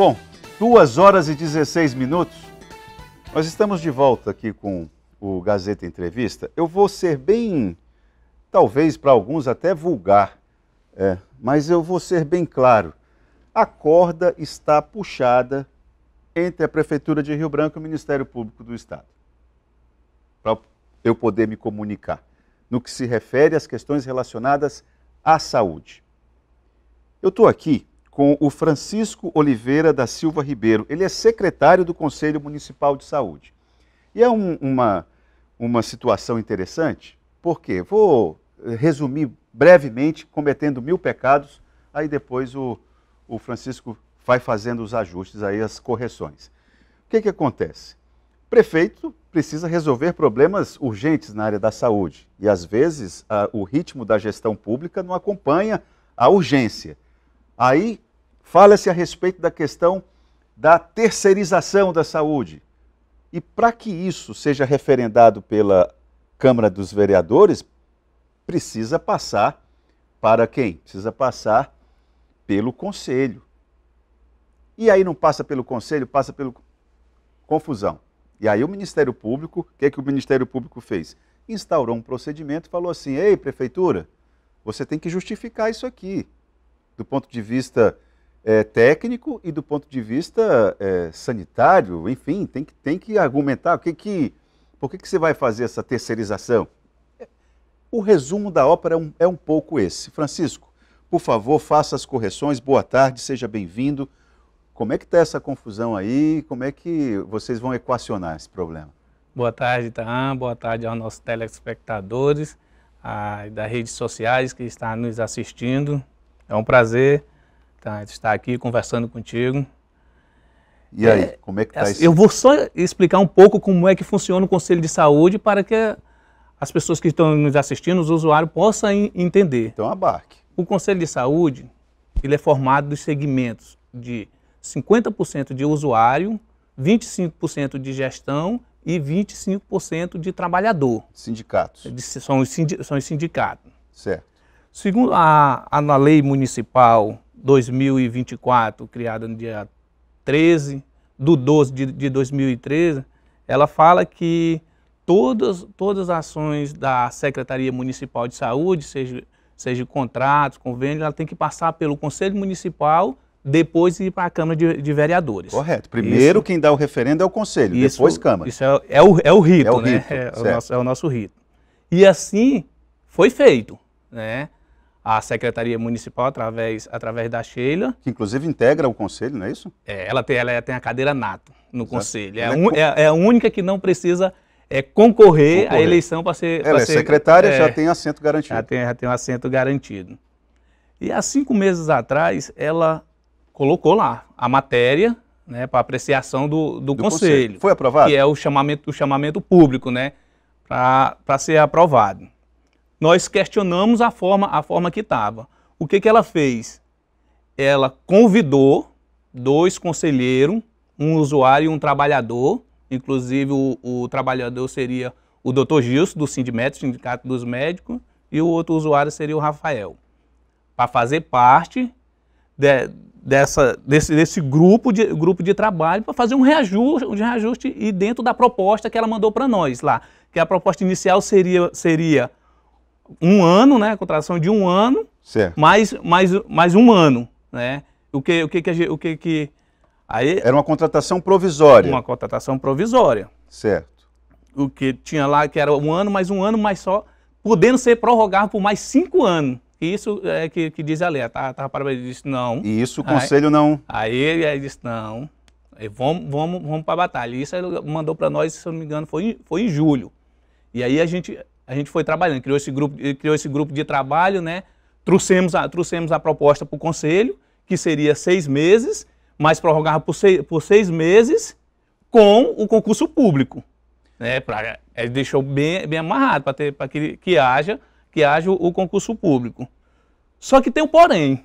Bom, 2 horas e 16 minutos. Nós estamos de volta aqui com o Gazeta Entrevista. Eu vou ser bem, talvez para alguns até vulgar, é, mas eu vou ser bem claro. A corda está puxada entre a Prefeitura de Rio Branco e o Ministério Público do Estado, para eu poder me comunicar, no que se refere às questões relacionadas à saúde. Eu estou aqui com o Francisco Oliveira da Silva Ribeiro. Ele é secretário do Conselho Municipal de Saúde. E é um, uma, uma situação interessante, porque vou eh, resumir brevemente, cometendo mil pecados, aí depois o, o Francisco vai fazendo os ajustes, aí as correções. O que, que acontece? Prefeito precisa resolver problemas urgentes na área da saúde e, às vezes, a, o ritmo da gestão pública não acompanha a urgência. Aí Fala-se a respeito da questão da terceirização da saúde. E para que isso seja referendado pela Câmara dos Vereadores, precisa passar para quem? Precisa passar pelo Conselho. E aí não passa pelo Conselho, passa pelo. Confusão. E aí o Ministério Público, o que, é que o Ministério Público fez? Instaurou um procedimento e falou assim: ei, Prefeitura, você tem que justificar isso aqui. Do ponto de vista é, técnico e do ponto de vista é, sanitário, enfim, tem que, tem que argumentar o que que, por que, que você vai fazer essa terceirização. O resumo da ópera é um, é um pouco esse. Francisco, por favor, faça as correções, boa tarde, seja bem-vindo. Como é que está essa confusão aí? Como é que vocês vão equacionar esse problema? Boa tarde, Taan. Boa tarde aos nossos telespectadores a, das redes sociais que estão nos assistindo. É um prazer tá, estar aqui conversando contigo. E aí, é, como é que está isso? É, eu vou só explicar um pouco como é que funciona o Conselho de Saúde para que as pessoas que estão nos assistindo, os usuários, possam entender. Então abarque. O Conselho de Saúde ele é formado dos segmentos de 50% de usuário, 25% de gestão e 25% de trabalhador. Sindicatos. são, os sindi são os sindicatos. Certo. Segundo a, a, a lei municipal 2024, criada no dia 13 do 12 de, de 2013, ela fala que todas, todas as ações da Secretaria Municipal de Saúde, seja, seja contratos, convênios, ela tem que passar pelo Conselho Municipal depois ir para a Câmara de, de, Vereadores. Correto. Primeiro isso, quem dá o referendo é o Conselho, isso, depois Câmara. Isso é, é, o, é o rito, é o né? Rito, é, o nosso, é o nosso rito. E assim foi feito, né? a Secretaria Municipal através, através da Sheila. Que inclusive integra o conselho, não é isso? É, ela tem, ela é, tem a cadeira nato no Exato. conselho. É, a, é un, é, é a única que não precisa é concorrer, concorrer, à eleição para ser. Ela é ser, secretária, é, já tem assento garantido. Já tem, já tem um assento garantido. E há cinco meses atrás, ela colocou lá a matéria né, para apreciação do, do, do conselho, conselho, Foi aprovado? Que é o chamamento, o chamamento público, né? Para ser aprovado nós questionamos a forma, a forma que estava. O que, que ela fez? Ela convidou dois conselheiros, um usuário e um trabalhador, inclusive o, o trabalhador seria o dr Gilson, do Sindmet, Sindicato dos Médicos, e o outro usuário seria o Rafael, para fazer parte de, dessa, desse, desse, grupo, de, grupo de trabalho, para fazer um reajuste, um reajuste e dentro da proposta que ela mandou para nós lá, que a proposta inicial seria, seria um ano, né? Contratação é de um ano, certo. Mais, mais, mais um ano, né? O que, o que, que, o que, que aí era uma contratação provisória. Uma contratação provisória. Certo. O que tinha lá que era um ano, mais um ano, mais só podendo ser prorrogado por mais cinco anos. Isso é que, que diz a lei. Tá, tá, para disse não. E isso o conselho aí, não. Aí ele, disse não. vamos, vamos, vamos para a batalha. Isso ele mandou para nós, se eu não me engano, foi foi em julho. E aí a gente a gente foi trabalhando, criou esse grupo, criou esse grupo de trabalho, né? Trouxemos a, trouxemos a proposta para o conselho, que seria seis meses, mas prorrogava por seis, por seis meses com o concurso público. Né? Pra, é, deixou bem, bem amarrado para que, que, haja, que haja o, o concurso público. Só que tem um porém.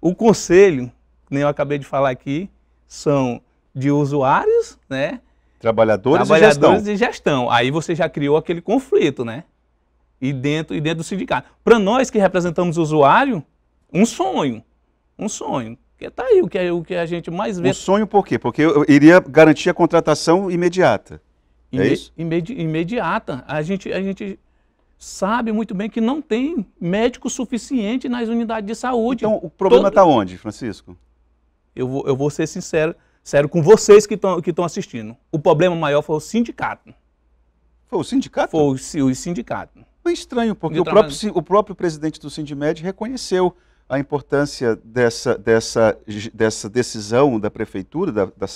O conselho, nem eu acabei de falar aqui, são de usuários, né? Trabalhadores, Trabalhadores gestão. gestão. Aí você já criou aquele conflito, né? E dentro, e dentro do sindicato. Para nós que representamos o usuário, um sonho. Um sonho. Porque tá aí o que, o que a gente mais vê. Um sonho por quê? Porque eu iria garantir a contratação imediata. É Ime é isso? Imedi imediata. A gente, a gente sabe muito bem que não tem médico suficiente nas unidades de saúde. Então, o problema está Todo... Tá onde, Francisco? Eu vou, eu vou ser sincero. Sério, com vocês que estão que assistindo. O problema maior foi o sindicato. Foi o sindicato? Foi o, sindicato. Foi estranho, porque o próprio, o próprio presidente do Sindimed reconheceu a importância dessa, dessa, dessa decisão da prefeitura, da, da,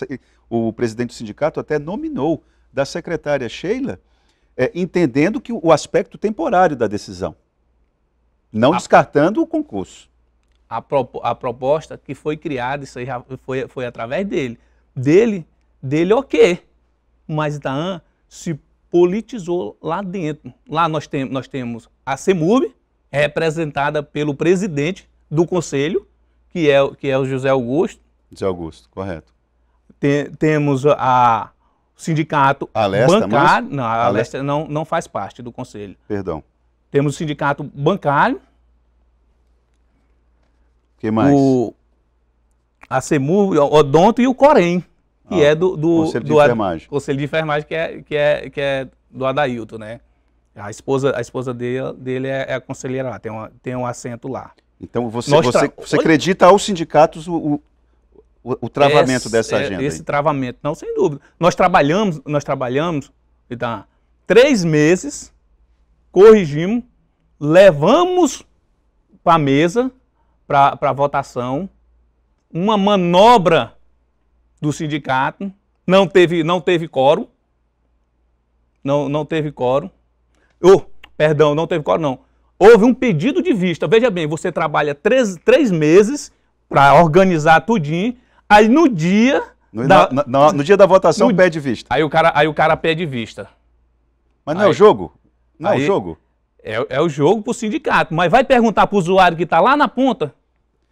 o presidente do sindicato até nominou da secretária Sheila, é, entendendo que o aspecto temporário da decisão, não ah. descartando o concurso a, a proposta que foi criada, isso aí foi, foi através dele. Dele, dele ok, mas Itaan se politizou lá dentro. Lá nós, tem, nós temos a CEMUB, representada pelo presidente do conselho, que é, que é o José Augusto. José Augusto, correto. Tem, temos a sindicato Alesta, é bancário. Mas... Não, a Alesta, Alesta não, não faz parte do conselho. Perdão. Temos o sindicato bancário, que mais? O a o Odonto e o Corém, que ah, é do, do Conselho do, de Enfermagem. Conselho de Enfermagem, que é, que é, que é do Adailto, né? A esposa, a esposa dele, dele é, é a conselheira lá, tem, uma, tem um assento lá. Então você, você, você acredita aos sindicatos o, o, o travamento esse, dessa é, agenda? Esse aí. travamento, não, sem dúvida. Nós trabalhamos, nós trabalhamos, então, três meses, corrigimos, levamos para a mesa para votação, uma manobra do sindicato, não teve, não teve quórum, não, não teve quórum, oh, perdão, não teve quórum não, houve um pedido de vista, veja bem, você trabalha três, três meses para organizar tudinho, aí no dia... No, da, no dia da votação no, pede vista. Aí o, cara, aí o cara pede vista. Mas não aí, é o jogo? Não aí, é o jogo? É, é o jogo para o sindicato, mas vai perguntar para o usuário que está lá na ponta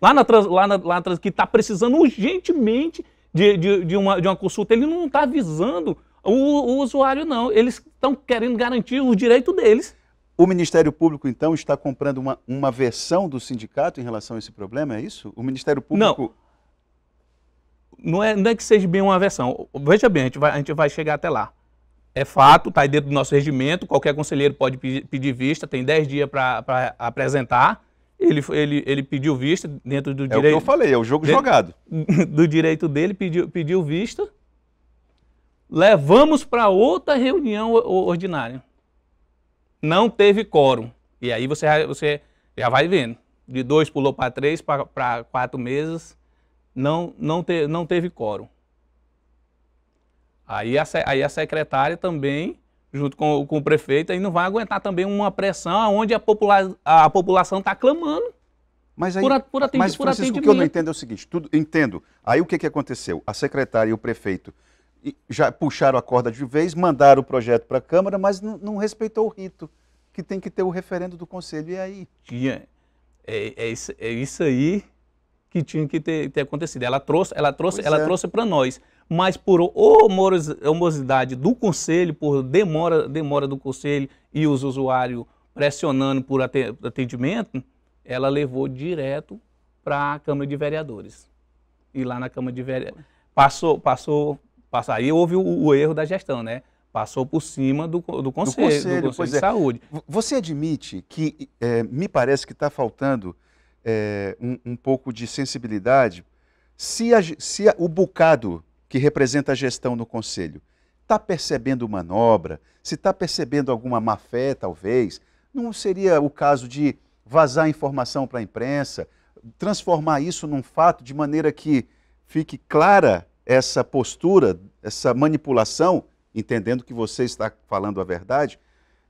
lá na, lá na, lá na que está precisando urgentemente de, de, de, uma, de uma consulta, ele não está avisando o, o usuário, não. Eles estão querendo garantir o direito deles. O Ministério Público, então, está comprando uma, uma versão do sindicato em relação a esse problema, é isso? O Ministério Público. Não, não é, não é que seja bem uma versão. Veja bem, a gente vai, a gente vai chegar até lá. É fato, está aí dentro do nosso regimento, qualquer conselheiro pode pedir, pedir vista, tem 10 dias para apresentar. Ele, ele, ele pediu vista dentro do é direito. É o que eu falei, é o jogo jogado. Do direito dele, pediu, pediu vista. Levamos para outra reunião ordinária. Não teve quórum. E aí você, você já vai vendo. De dois pulou para três, para quatro meses. Não, não, te, não teve quórum. Aí a, aí a secretária também junto com, com o prefeito, aí não vai aguentar também uma pressão onde a, popula a população está clamando. Mas aí, por, por atendimento, mas Francisco, o que eu não entendo é o seguinte, tudo, entendo. Aí o que, que aconteceu? A secretária e o prefeito já puxaram a corda de vez, mandaram o projeto para a Câmara, mas não, respeitou o rito, que tem que ter o referendo do Conselho. E aí? é, é, é isso é aí que tinha que ter, ter acontecido. Ela trouxe, ela trouxe, ela é. trouxe para nós. Mas por homosidade do conselho, por demora, demora do conselho e os usuários pressionando por atendimento, ela levou direto para a Câmara de Vereadores. E lá na Câmara de Vereadores passou, passou, passou. Aí houve o, o, erro da gestão, né? Passou por cima do, do Conselho, do conselho, do conselho de é. Saúde. Você admite que, é, me parece que está faltando é, um, um, pouco de sensibilidade, se, a, se a, o bocado que representa a gestão no Conselho está percebendo manobra, se está percebendo alguma má fé, talvez, não seria o caso de vazar informação para a imprensa, transformar isso num fato de maneira que fique clara essa postura, essa manipulação, entendendo que você está falando a verdade,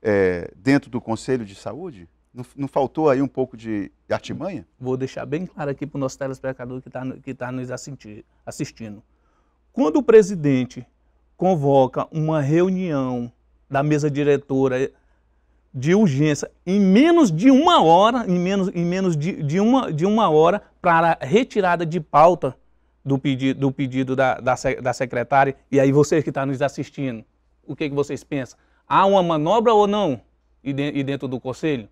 é, dentro do Conselho de Saúde? Não, não, faltou aí um pouco de artimanha? Vou deixar bem claro aqui para o nosso telespectador que está que tá nos assistindo. Quando o presidente convoca uma reunião da mesa diretora de urgência em menos de uma hora, em menos, em menos de, de, uma, de uma hora, para retirada de pauta do pedido, do pedido da, da, da secretária. E aí vocês que estão tá nos assistindo, o que, que vocês pensam? Há uma manobra ou não? E, de, e dentro do conselho?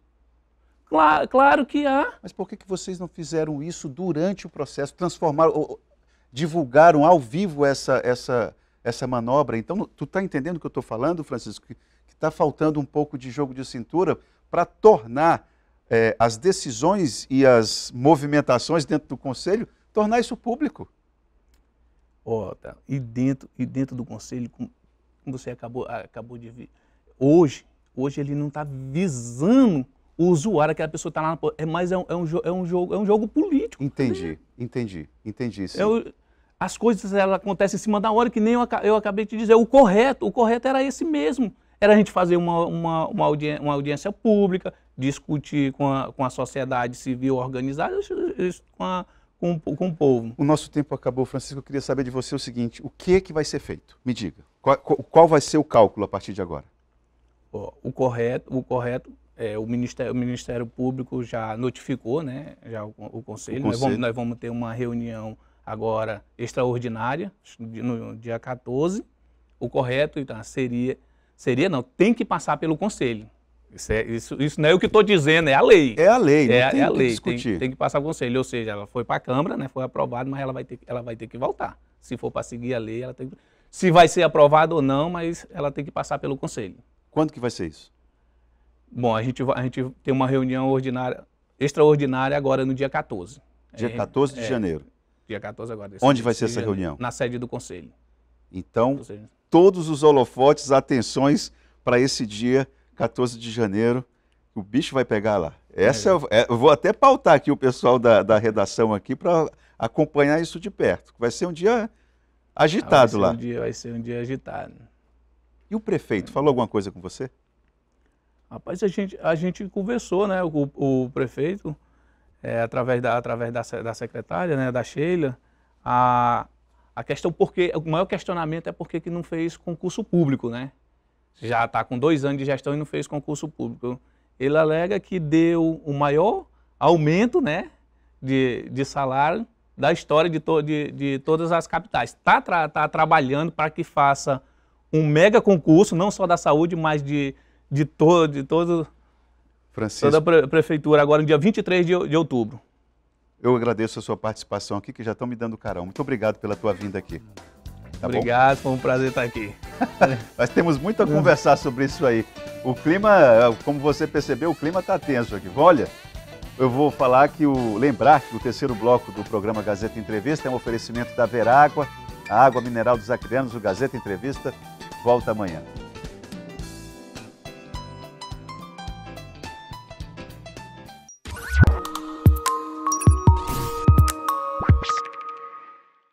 Claro, claro que há. Mas por que, que vocês não fizeram isso durante o processo? Transformaram, ou, divulgaram ao vivo essa, essa, essa manobra? Então, tu está entendendo o que eu estou falando, Francisco? Que está faltando um pouco de jogo de cintura para tornar é, as decisões e as movimentações dentro do Conselho, tornar isso público. Oh, tá. e, dentro, e dentro do Conselho, como você acabou, acabou de ver, hoje, hoje ele não está visando o usuário, aquela pessoa está lá na. É, mas é um, é, um, é, um jogo, é um jogo político. Entendi, entendi, entendi. Sim. Eu, é as coisas elas acontecem em cima da hora, que nem eu, eu acabei de dizer. O correto, o correto era esse mesmo. Era a gente fazer uma, uma, uma, audiência, uma audiência pública, discutir com a, com a sociedade civil organizada, com, a, com, com o povo. O nosso tempo acabou, Francisco. Eu queria saber de você o seguinte: o que, é que vai ser feito? Me diga. Qual, qual vai ser o cálculo a partir de agora? o correto, o correto é, o, Ministério, o Ministério Público já notificou né, já o, o Conselho. O nós, vamos, nós, vamos, ter uma reunião agora extraordinária, no dia 14. O correto então, seria, seria não, tem que passar pelo Conselho. Isso, é, isso, isso não é o que estou dizendo, é a lei. É a lei, é, tem é a lei. Tem, tem, que passar pelo Conselho. Ou seja, ela foi para a Câmara, né, foi aprovada, mas ela vai, ter, ela vai ter que voltar. Se for para seguir a lei, ela tem que. Se vai ser aprovada ou não, mas ela tem que passar pelo Conselho. Quando que vai ser isso? Bom, a gente, a gente tem uma reunião ordinária, extraordinária agora no dia 14. Dia 14 é, de é, janeiro. Dia 14 agora. Onde vai ser essa reunião? Na sede do Conselho. Então, Conselho. todos os holofotes, atenções para esse dia, 14 de janeiro. O bicho vai pegar lá. Essa é. é, eu vou até pautar aqui o pessoal da, da redação aqui para acompanhar isso de perto. Vai ser um dia agitado ah, vai lá. Um dia, vai ser um dia agitado. E o prefeito, falou alguma coisa com você? Rapaz, a gente, a gente conversou, né? O, o prefeito, é, através, da, através da, da secretária, né, da Sheila, a, a questão porque, o maior questionamento é por que não fez concurso público, né? Já está com dois anos de gestão e não fez concurso público. Ele alega que deu o maior aumento, né, de, de salário da história de, to, de, de todas as capitais. Está tra, tá trabalhando para que faça um mega concurso, não só da saúde, mas de de, todo de todo, Francisco. toda a pre prefeitura, agora no dia 23 de, de outubro. Eu agradeço a sua participação aqui, que já estão me dando carão. Muito obrigado pela tua vinda aqui. Tá Obrigado, bom? foi um prazer estar aqui. Nós temos muito a conversar sobre isso aí. O clima, como você percebeu, o clima está tenso aqui. Olha, eu vou falar que o lembrar que o terceiro bloco do programa Gazeta Entrevista é um oferecimento da Verágua, a água mineral dos acrianos, o Gazeta Entrevista volta amanhã.